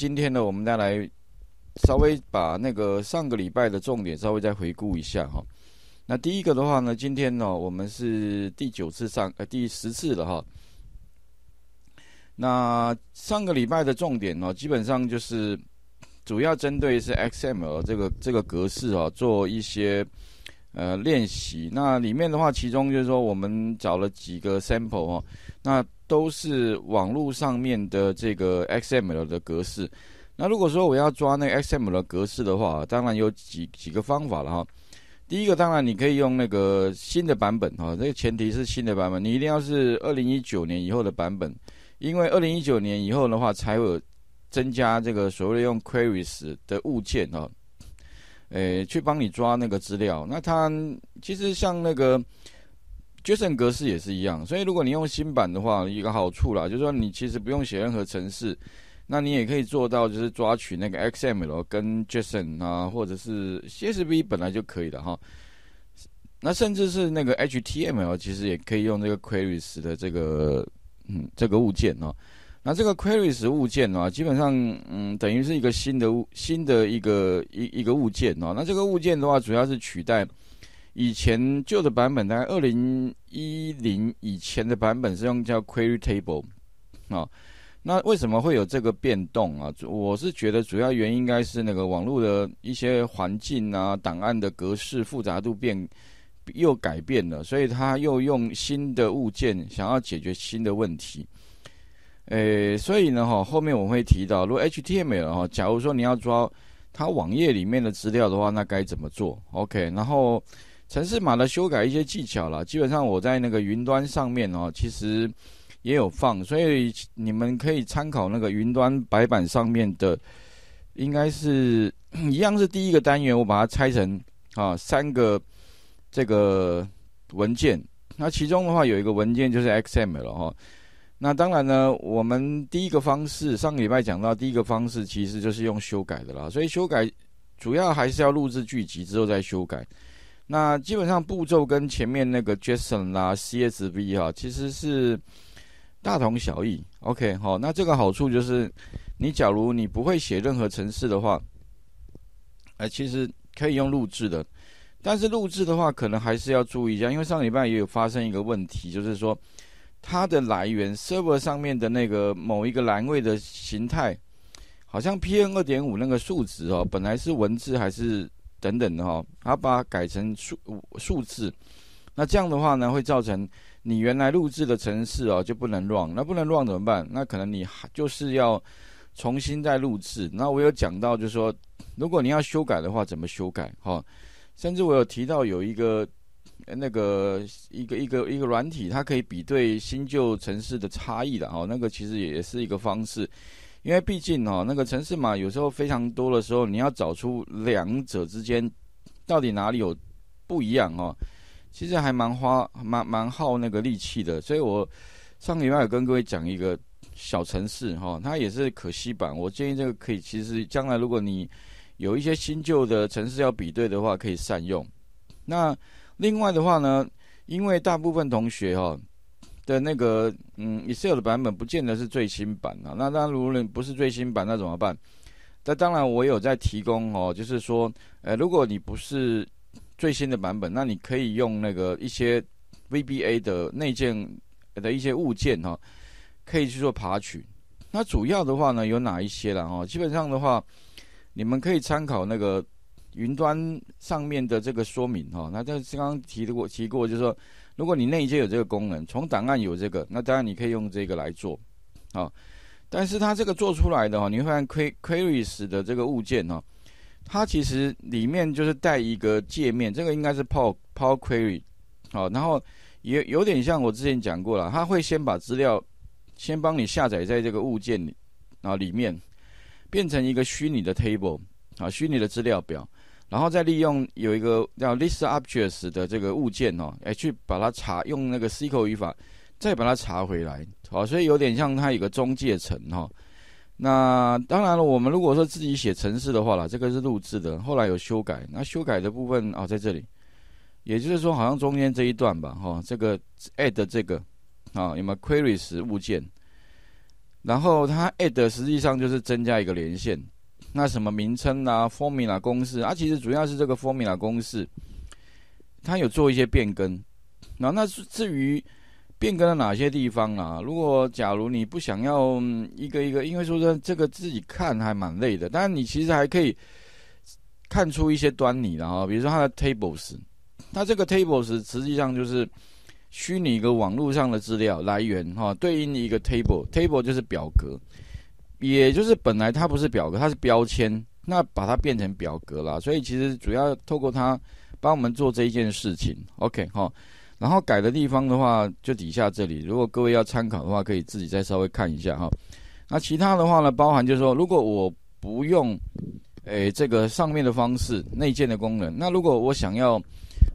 今天呢，我们再来稍微把那个上个礼拜的重点稍微再回顾一下哈。那第一个的话呢，今天呢，我们是第九次上呃第十次了哈。那上个礼拜的重点呢，基本上就是主要针对是 X M l 这个这个格式啊，做一些呃练习。那里面的话，其中就是说我们找了几个 sample 哈，那。都是网络上面的这个 XML 的格式。那如果说我要抓那个 XML 的格式的话，当然有几几个方法了哈。第一个，当然你可以用那个新的版本哈，这个前提是新的版本，你一定要是二零一九年以后的版本，因为二零一九年以后的话，才会有增加这个所谓的用 Queries 的物件哈，诶，去帮你抓那个资料。那它其实像那个。JSON 格式也是一样，所以如果你用新版的话，一个好处啦，就是说你其实不用写任何程式，那你也可以做到，就是抓取那个 XML 跟 JSON 啊，或者是 CSV 本来就可以了哈。那甚至是那个 HTML，其实也可以用这个 Queries 的这个嗯这个物件哦。那这个 Queries 物件呢，基本上嗯等于是一个新的物新的一个一一个物件哦。那这个物件的话，主要是取代。以前旧的版本，大概二零一零以前的版本是用叫 Query Table，啊，那为什么会有这个变动啊？我是觉得主要原因应该是那个网络的一些环境啊，档案的格式复杂度变又改变了，所以他又用新的物件想要解决新的问题。诶，所以呢，哈，后面我会提到，如果 HTML 哈，假如说你要抓它网页里面的资料的话，那该怎么做？OK，然后。程式码的修改一些技巧啦，基本上我在那个云端上面哦，其实也有放，所以你们可以参考那个云端白板上面的，应该是 一样是第一个单元，我把它拆成啊三个这个文件。那其中的话有一个文件就是 X M 了哈。那当然呢，我们第一个方式上个礼拜讲到第一个方式其实就是用修改的啦，所以修改主要还是要录制剧集之后再修改。那基本上步骤跟前面那个 JSON 啦、CSV 哈，其实是大同小异。OK，好，那这个好处就是，你假如你不会写任何程式的话，哎，其实可以用录制的。但是录制的话，可能还是要注意一下，因为上礼拜也有发生一个问题，就是说它的来源 server 上面的那个某一个栏位的形态，好像 PN 二点五那个数值哦，本来是文字还是？等等的哈，他把它改成数数字，那这样的话呢，会造成你原来录制的城市哦就不能乱，那不能乱怎么办？那可能你就是要重新再录制。那我有讲到，就是说，如果你要修改的话，怎么修改？哈，甚至我有提到有一个那个一个一个一个软体，它可以比对新旧城市的差异的哈，那个其实也是一个方式。因为毕竟哦，那个城市码有时候非常多的时候，你要找出两者之间到底哪里有不一样哦，其实还蛮花、蛮蛮耗那个力气的。所以我上礼拜有跟各位讲一个小城市哈，它也是可惜版。我建议这个可以，其实将来如果你有一些新旧的城市要比对的话，可以善用。那另外的话呢，因为大部分同学哈。的那个，嗯，Excel 的版本不见得是最新版啊。那当然，如果不是最新版，那怎么办？那当然我有在提供哦，就是说，呃，如果你不是最新的版本，那你可以用那个一些 VBA 的内建的一些物件哈，可以去做爬取。那主要的话呢，有哪一些了哈？基本上的话，你们可以参考那个云端上面的这个说明哈。那这刚刚提过提过，就是说。如果你内接有这个功能，从档案有这个，那当然你可以用这个来做，啊，但是它这个做出来的哈，你会发现 q u e r i e s 的这个物件哦，它其实里面就是带一个界面，这个应该是 P O P Query 好，然后也有点像我之前讲过了，它会先把资料先帮你下载在这个物件里啊里面变成一个虚拟的 Table 啊，虚拟的资料表。然后再利用有一个叫 list objects 的这个物件哦，哎，去把它查，用那个 SQL 语法，再把它查回来，好，所以有点像它有个中介层哈。那当然了，我们如果说自己写程式的话啦，这个是录制的，后来有修改。那修改的部分啊，在这里，也就是说，好像中间这一段吧，哈，这个 add 这个啊，有没有 queries 物件？然后它 add 实际上就是增加一个连线。那什么名称啊，formula 公式啊，其实主要是这个 formula 公式，它有做一些变更。那那至于变更了哪些地方啊？如果假如你不想要一个一个，因为说真的，这个自己看还蛮累的。但你其实还可以看出一些端倪的哈。比如说它的 tables，它这个 tables 实际上就是虚拟一个网络上的资料来源哈，对应一个 table，table 就是表格。也就是本来它不是表格，它是标签，那把它变成表格啦。所以其实主要透过它帮我们做这一件事情，OK 哈。然后改的地方的话，就底下这里，如果各位要参考的话，可以自己再稍微看一下哈。那其他的话呢，包含就是说，如果我不用诶这个上面的方式内建的功能，那如果我想要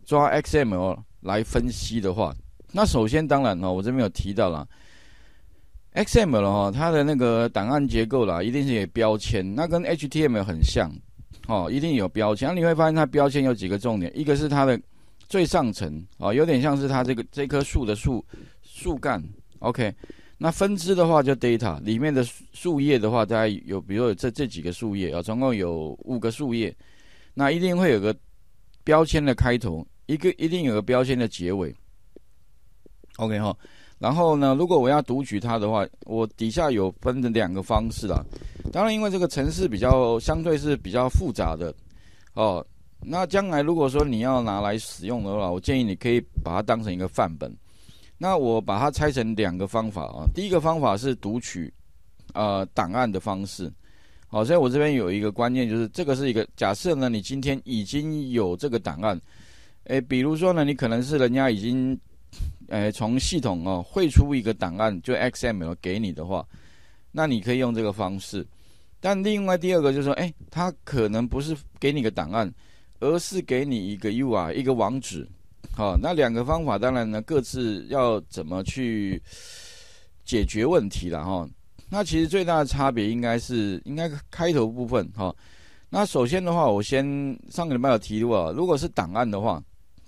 抓 XML 来分析的话，那首先当然哈，我这边有提到了。XML 了哈，它的那个档案结构啦，一定是有标签，那跟 HTML 很像，哦，一定有标签。你会发现它标签有几个重点，一个是它的最上层，哦，有点像是它这个这棵树的树树干。OK，那分支的话就 data，里面的树叶的话，大概有，比如说这这几个树叶啊，总共有五个树叶。那一定会有个标签的开头，一个一定有个标签的结尾。OK 哈。然后呢，如果我要读取它的话，我底下有分的两个方式啦。当然，因为这个程式比较相对是比较复杂的哦。那将来如果说你要拿来使用的话，我建议你可以把它当成一个范本。那我把它拆成两个方法啊。第一个方法是读取呃档案的方式。好，所以我这边有一个观念，就是这个是一个假设呢。你今天已经有这个档案，诶，比如说呢，你可能是人家已经。诶，从系统哦汇出一个档案，就 XML 给你的话，那你可以用这个方式。但另外第二个就是说，哎，他可能不是给你个档案，而是给你一个 u r 一个网址。好，那两个方法当然呢各自要怎么去解决问题了哈。那其实最大的差别应该是应该开头部分哈。那首先的话，我先上个礼拜有提过，如果是档案的话，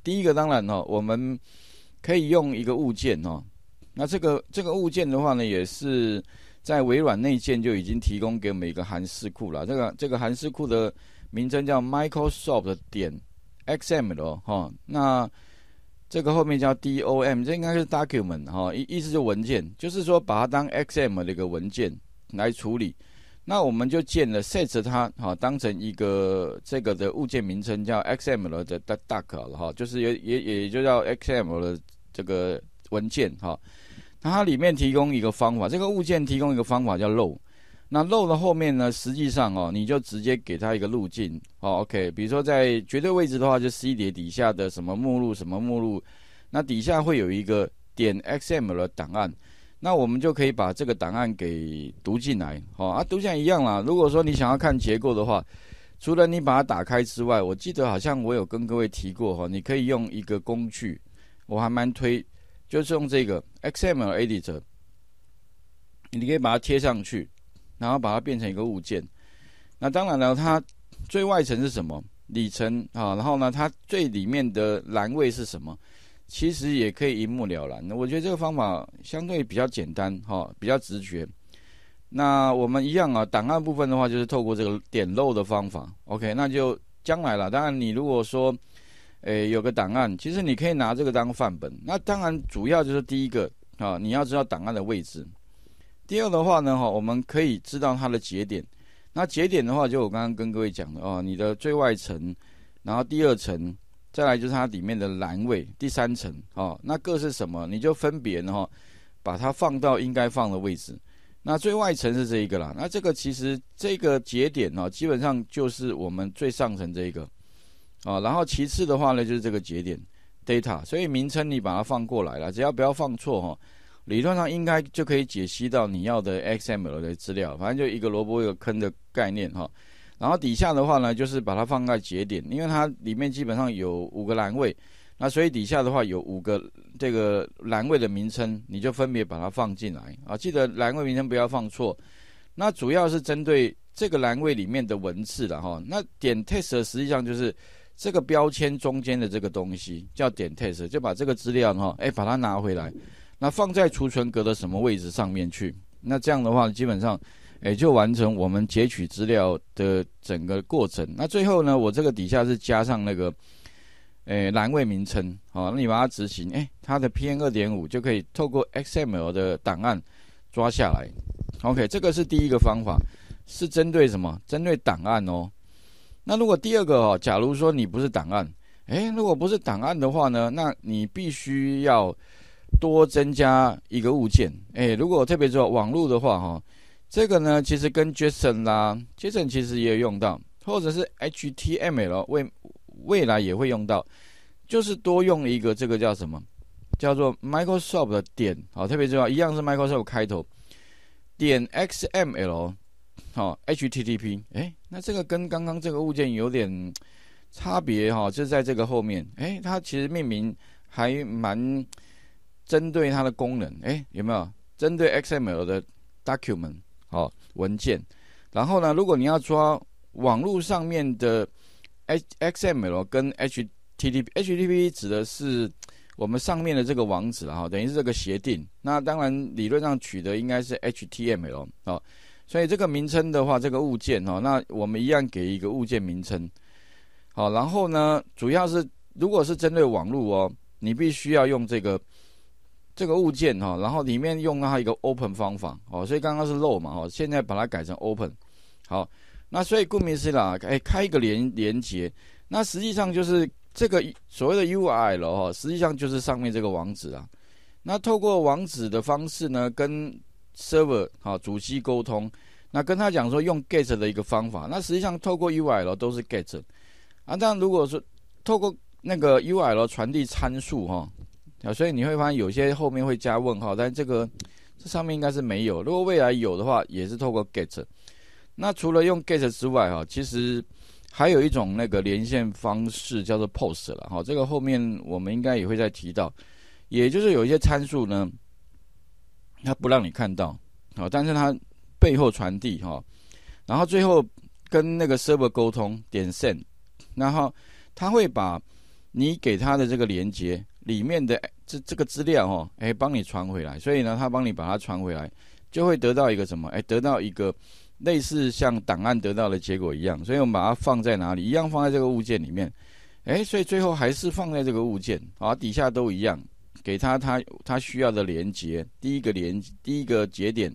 第一个当然哦，我们。可以用一个物件哦，那这个这个物件的话呢，也是在微软内建就已经提供给我们一个韩式库了。这个这个韩式库的名称叫 Microsoft 点 X M 的哦那这个后面叫 D O M，这应该是 document 哈，意意思就文件，就是说把它当 X M 的一个文件来处理。那我们就建了 set 它哈，当成一个这个的物件名称叫 X M 的的 Duck 哈，就是也也也就叫 X M 的。这个文件哈，那它里面提供一个方法，这个物件提供一个方法叫漏。那漏的后面呢，实际上哦，你就直接给它一个路径，好，OK。比如说在绝对位置的话，就 C 碟底下的什么目录什么目录，那底下会有一个点 XML 的档案，那我们就可以把这个档案给读进来，好啊，读起来一样啦。如果说你想要看结构的话，除了你把它打开之外，我记得好像我有跟各位提过哈，你可以用一个工具。我还蛮推，就是用这个 XML Editor，你你可以把它贴上去，然后把它变成一个物件。那当然了，它最外层是什么？里层啊，然后呢，它最里面的栏位是什么？其实也可以一目了然。那我觉得这个方法相对比较简单，哈，比较直觉。那我们一样啊，档案部分的话，就是透过这个点漏的方法，OK，那就将来了。当然，你如果说。诶，有个档案，其实你可以拿这个当范本。那当然，主要就是第一个啊，你要知道档案的位置。第二的话呢，哈，我们可以知道它的节点。那节点的话，就我刚刚跟各位讲的哦，你的最外层，然后第二层，再来就是它里面的栏位，第三层，哦，那各是什么？你就分别哈，把它放到应该放的位置。那最外层是这一个啦，那这个其实这个节点呢，基本上就是我们最上层这一个。啊，然后其次的话呢，就是这个节点 data，所以名称你把它放过来了，只要不要放错哈，理论上应该就可以解析到你要的 XML 的资料。反正就一个萝卜一个坑的概念哈。然后底下的话呢，就是把它放在节点，因为它里面基本上有五个栏位，那所以底下的话有五个这个栏位的名称，你就分别把它放进来啊，记得栏位名称不要放错。那主要是针对这个栏位里面的文字了哈。那点 test 实际上就是。这个标签中间的这个东西叫点 test，就把这个资料哈，哎，把它拿回来，那放在储存格的什么位置上面去？那这样的话，基本上，哎，就完成我们截取资料的整个过程。那最后呢，我这个底下是加上那个，哎，栏位名称，好，那你把它执行，哎，它的 pn 二点五就可以透过 xml 的档案抓下来。OK，这个是第一个方法，是针对什么？针对档案哦。那如果第二个哦，假如说你不是档案，诶，如果不是档案的话呢，那你必须要多增加一个物件，诶，如果特别说网络的话哈，这个呢其实跟 JSON 啦，JSON 其实也有用到，或者是 HTML 未未来也会用到，就是多用一个这个叫什么，叫做 Microsoft 的点，哦，特别重要，一样是 Microsoft 开头，点 XML。哦，HTTP，哎，那这个跟刚刚这个物件有点差别哈，就在这个后面，哎，它其实命名还蛮针对它的功能，哎，有没有？针对 XML 的 document，哦，文件。然后呢，如果你要抓网络上面的 X XML 跟 HTTP，HTTP 指的是我们上面的这个网址了哈，等于是这个协定。那当然理论上取得应该是 HTML，哦。所以这个名称的话，这个物件哦，那我们一样给一个物件名称，好，然后呢，主要是如果是针对网络哦，你必须要用这个这个物件哈，然后里面用它一个 open 方法哦，所以刚刚是 l o 嘛哦，现在把它改成 open，好，那所以顾名思义啦，哎，开一个连连接，那实际上就是这个所谓的 URL 哦，实际上就是上面这个网址啊，那透过网址的方式呢，跟。Server 哈主机沟通，那跟他讲说用 get 的一个方法，那实际上透过 U r l 都是 get 啊，但如果说透过那个 U r l 传递参数哈，啊，所以你会发现有些后面会加问号，但这个这上面应该是没有，如果未来有的话，也是透过 get。那除了用 get 之外哈，其实还有一种那个连线方式叫做 post 了哈，这个后面我们应该也会再提到，也就是有一些参数呢。他不让你看到，好，但是他背后传递哈，然后最后跟那个 server 沟通，点 send，然后他会把你给他的这个连接里面的这这个资料哈，哎，帮你传回来，所以呢，他帮你把它传回来，就会得到一个什么？哎，得到一个类似像档案得到的结果一样，所以我们把它放在哪里？一样放在这个物件里面，哎，所以最后还是放在这个物件啊，底下都一样。给他他他需要的连接，第一个连第一个节点，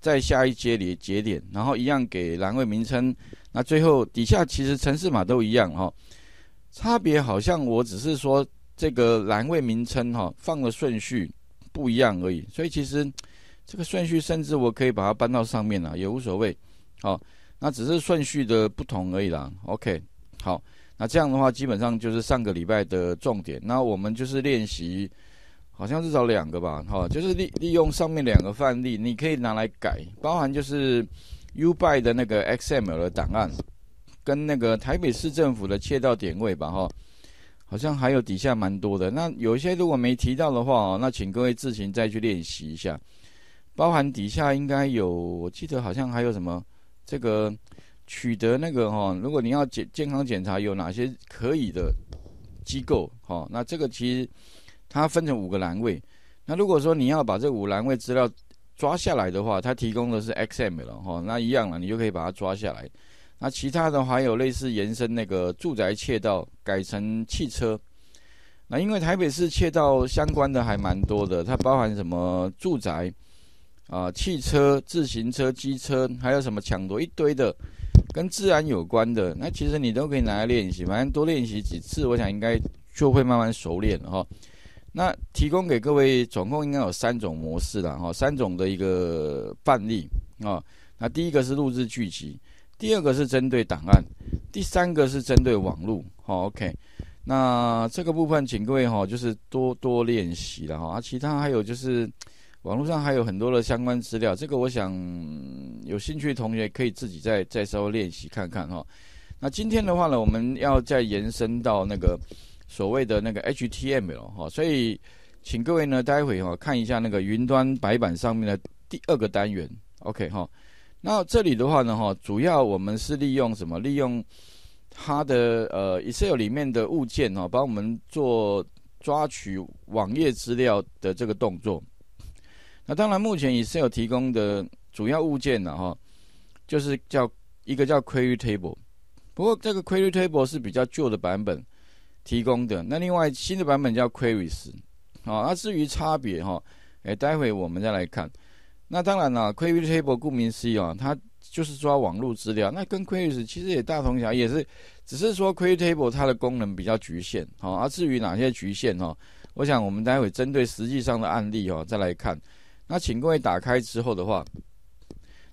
在下一节里节点，然后一样给栏位名称，那最后底下其实城市码都一样哈，差别好像我只是说这个栏位名称哈放的顺序不一样而已，所以其实这个顺序甚至我可以把它搬到上面啦，也无所谓，好，那只是顺序的不同而已啦，OK，好，那这样的话基本上就是上个礼拜的重点，那我们就是练习。好像至少两个吧，哈，就是利利用上面两个范例，你可以拿来改，包含就是 u b y 的那个 XML 的档案，跟那个台北市政府的切到点位吧，哈，好像还有底下蛮多的，那有一些如果没提到的话，哦，那请各位自行再去练习一下，包含底下应该有，我记得好像还有什么这个取得那个哈，如果你要健健康检查有哪些可以的机构，哈，那这个其实。它分成五个栏位，那如果说你要把这五栏位资料抓下来的话，它提供的是 XML 了哈，那一样了，你就可以把它抓下来。那其他的还有类似延伸那个住宅窃盗改成汽车，那因为台北市窃盗相关的还蛮多的，它包含什么住宅啊、汽车、自行车、机车，还有什么抢夺一堆的，跟治安有关的，那其实你都可以拿来练习，反正多练习几次，我想应该就会慢慢熟练了哈。那提供给各位总共应该有三种模式了哈，三种的一个范例啊。那第一个是录制剧集，第二个是针对档案，第三个是针对网络。好，OK。那这个部分请各位哈就是多多练习了哈。其他还有就是网络上还有很多的相关资料，这个我想有兴趣的同学可以自己再再稍微练习看看哈。那今天的话呢，我们要再延伸到那个。所谓的那个 HTML 哈，所以请各位呢，待会哈看一下那个云端白板上面的第二个单元，OK 哈。那这里的话呢哈，主要我们是利用什么？利用它的呃 Excel 里面的物件哈，帮我们做抓取网页资料的这个动作。那当然，目前 Excel 提供的主要物件呢哈，就是叫一个叫 Query Table，不过这个 Query Table 是比较旧的版本。提供的那另外新的版本叫 Queries，好，那至于差别哈，哎，待会我们再来看。那当然了 q u e r i s Table 顾名思义啊，它就是抓网络资料，那跟 Queries 其实也大同小异，也是只是说 q u e r i s Table 它的功能比较局限，好，而至于哪些局限哈，我想我们待会针对实际上的案例哦再来看。那请各位打开之后的话，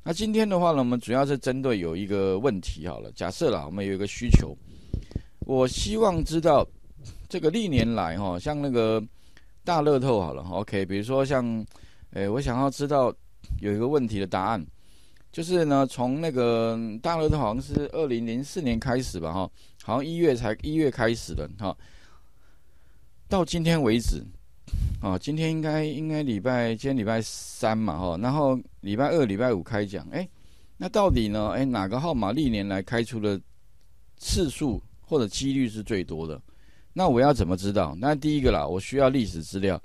那今天的话呢，我们主要是针对有一个问题好了，假设啦，我们有一个需求。我希望知道这个历年来哈，像那个大乐透好了，OK，比如说像，哎，我想要知道有一个问题的答案，就是呢，从那个大乐透好像是二零零四年开始吧，哈，好像一月才一月开始的哈，到今天为止，哦，今天应该应该礼拜，今天礼拜三嘛，哈，然后礼拜二、礼拜五开奖，哎，那到底呢，哎，哪个号码历年来开出的次数？或者几率是最多的，那我要怎么知道？那第一个啦，我需要历史资料，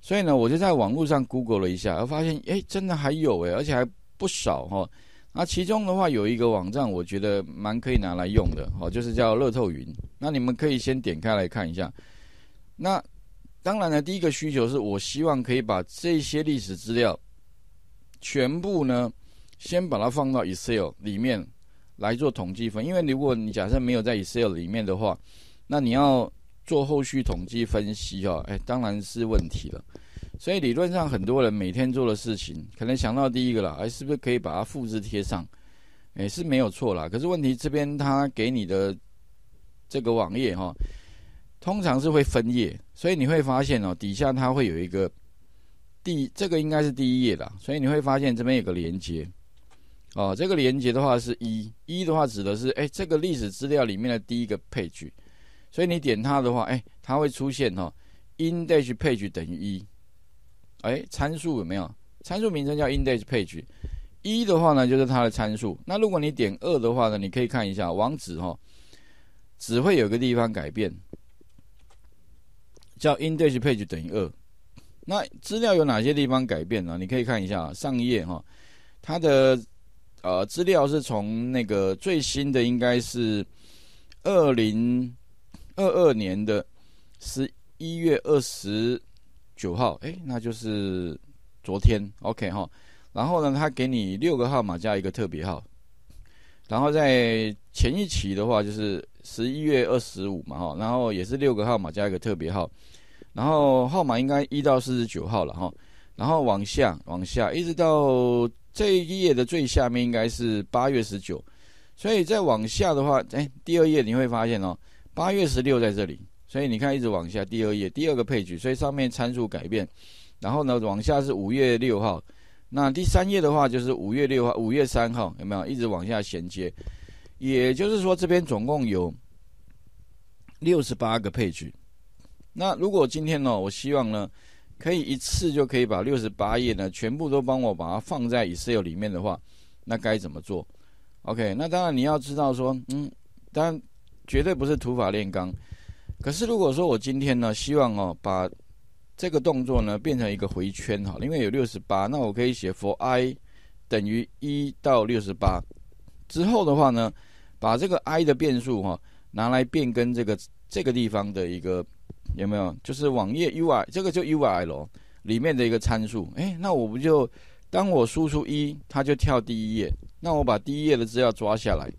所以呢，我就在网络上 Google 了一下，发现哎，真的还有哎，而且还不少哈。那其中的话有一个网站，我觉得蛮可以拿来用的，哦，就是叫乐透云。那你们可以先点开来看一下。那当然呢，第一个需求是我希望可以把这些历史资料全部呢，先把它放到 Excel 里面。来做统计分，因为如果你假设没有在 Excel 里面的话，那你要做后续统计分析哦，哎，当然是问题了。所以理论上，很多人每天做的事情，可能想到第一个啦，哎，是不是可以把它复制贴上？哎，是没有错啦。可是问题这边，他给你的这个网页哈，通常是会分页，所以你会发现哦，底下它会有一个第这个应该是第一页啦，所以你会发现这边有个连接。哦，这个连接的话是一一的话指的是哎，这个历史资料里面的第一个配 e 所以你点它的话，哎，它会出现哈，index page 等于一，哎，参数有没有？参数名称叫 index page，一的话呢就是它的参数。那如果你点二的话呢，你可以看一下网址哈，只会有个地方改变，叫 index page 等于二。那资料有哪些地方改变呢？你可以看一下上一页哈，它的。呃，资料是从那个最新的应该是二零二二年的十一月二十九号，哎，那就是昨天，OK 哈。然后呢，他给你六个号码加一个特别号。然后在前一期的话，就是十一月二十五嘛，哈，然后也是六个号码加一个特别号，然后号码应该一到四十九号了，哈，然后往下往下一直到。这一页的最下面应该是八月十九，所以再往下的话，哎，第二页你会发现哦，八月十六在这里，所以你看一直往下，第二页第二个配置，所以上面参数改变，然后呢往下是五月六号，那第三页的话就是五月六号，五月三号有没有一直往下衔接？也就是说，这边总共有六十八个配置。那如果今天呢，我希望呢。可以一次就可以把六十八页呢全部都帮我把它放在 Excel 里面的话，那该怎么做？OK，那当然你要知道说，嗯，当然绝对不是土法炼钢。可是如果说我今天呢希望哦把这个动作呢变成一个回圈哈，因为有六十八，那我可以写 for i 等于一到六十八之后的话呢，把这个 i 的变数哈拿来变更这个这个地方的一个。有没有？就是网页 UI 这个就 UI 咯。里面的一个参数。哎，那我不就当我输出一，它就跳第一页。那我把第一页的资料抓下来。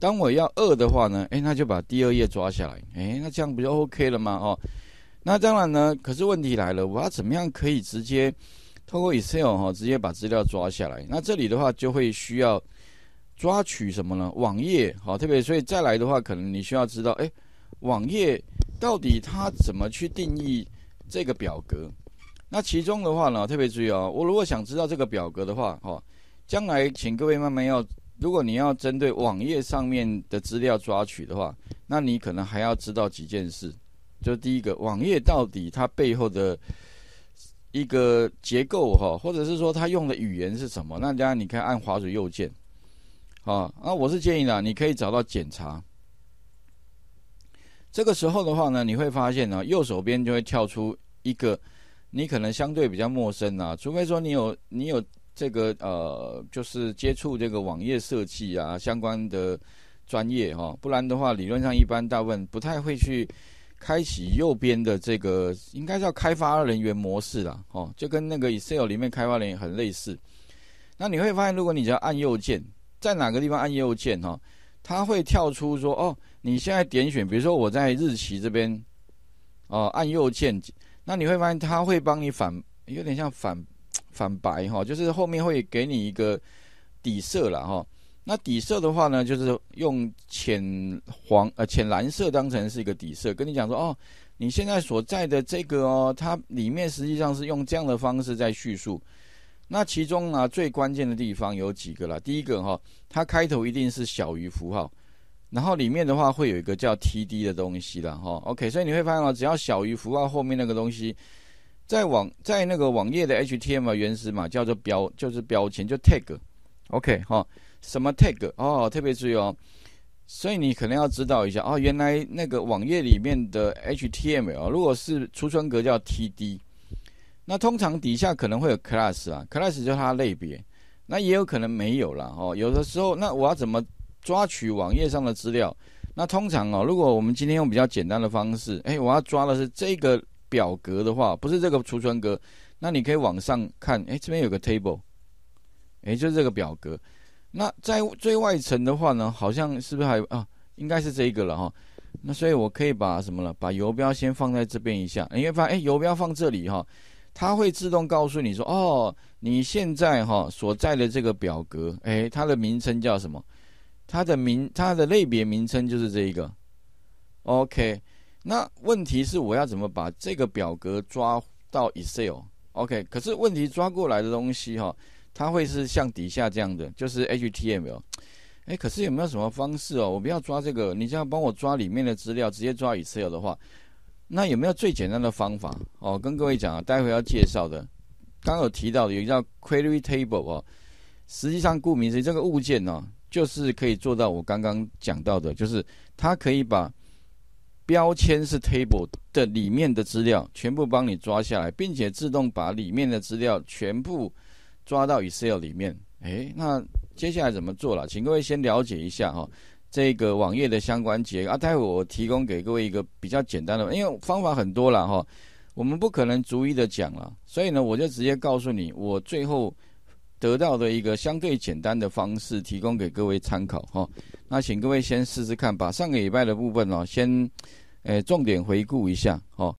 当我要二的话呢？哎，那就把第二页抓下来。哎，那这样不就 OK 了吗？哦，那当然呢。可是问题来了，我要怎么样可以直接通过 Excel 哈，直接把资料抓下来？那这里的话就会需要抓取什么呢？网页好，特别所以再来的话，可能你需要知道，哎，网页。到底他怎么去定义这个表格？那其中的话呢，特别注意哦，我如果想知道这个表格的话，哈，将来请各位慢慢要，如果你要针对网页上面的资料抓取的话，那你可能还要知道几件事。就第一个，网页到底它背后的一个结构哈，或者是说它用的语言是什么？那当然你可以按滑鼠右键，好，那我是建议啦，你可以找到检查。这个时候的话呢，你会发现呢，右手边就会跳出一个，你可能相对比较陌生啊，除非说你有你有这个呃，就是接触这个网页设计啊相关的专业哈，不然的话，理论上一般大部分不太会去开启右边的这个，应该叫开发人员模式啦，哈，就跟那个 Excel 里面开发人员很类似。那你会发现，如果你只要按右键，在哪个地方按右键哈。它会跳出说：“哦，你现在点选，比如说我在日期这边，哦，按右键，那你会发现它会帮你反，有点像反 反白哈，就是后面会给你一个底色了哈。那底色的话呢，就是用浅黄呃浅蓝色当成是一个底色，跟你讲说哦，你现在所在的这个哦，它里面实际上是用这样的方式在叙述。”那其中啊，最关键的地方有几个啦。第一个哈，它开头一定是小于符号，然后里面的话会有一个叫 T D 的东西啦。哈，OK，所以你会发现啊，只要小于符号后面那个东西，在网在那个网页的 H T M L 原始码叫做标，就是标签，就 Tag。OK 哈，什么 Tag？哦，特别注意哦，所以你可能要知道一下哦，原来那个网页里面的 H T M L，如果是出存格叫 T D。那通常底下可能会有 class 啊，class 就是它类别，那也有可能没有了哦。有的时候，那我要怎么抓取网页上的资料？那通常哦，如果我们今天用比较简单的方式，哎，我要抓的是这个表格的话，不是这个储存格。那你可以往上看，哎，这边有个 table，哎，就是这个表格。那在最外层的话呢，好像是不是还啊？应该是这一个了哈。那所以我可以把什么了？把游标先放在这边一下，你会发现，哎，游标放这里哈。它会自动告诉你说：“哦，你现在哈所在的这个表格，哎，它的名称叫什么？它的名，它的类别名称就是这一个。OK。那问题是我要怎么把这个表格抓到 Excel？OK。可是问题抓过来的东西哈，它会是像底下这样的，就是 HTML。哎，可是有没有什么方式哦？我不要抓这个，你只要帮我抓里面的资料，直接抓 Excel 的话。”那有没有最简单的方法？哦，跟各位讲啊，待会要介绍的，刚有提到的，有一叫 Query Table 哦。实际上，顾名思义，这个物件呢，就是可以做到我刚刚讲到的，就是它可以把标签是 Table 的里面的资料全部帮你抓下来，并且自动把里面的资料全部抓到 Excel 里面。哎，那接下来怎么做了？请各位先了解一下哈。这个网页的相关节啊，待会我提供给各位一个比较简单的，因为方法很多了哈，我们不可能逐一的讲了，所以呢，我就直接告诉你，我最后得到的一个相对简单的方式，提供给各位参考哈。那请各位先试试看，把上个礼拜的部分呢，先呃重点回顾一下哈。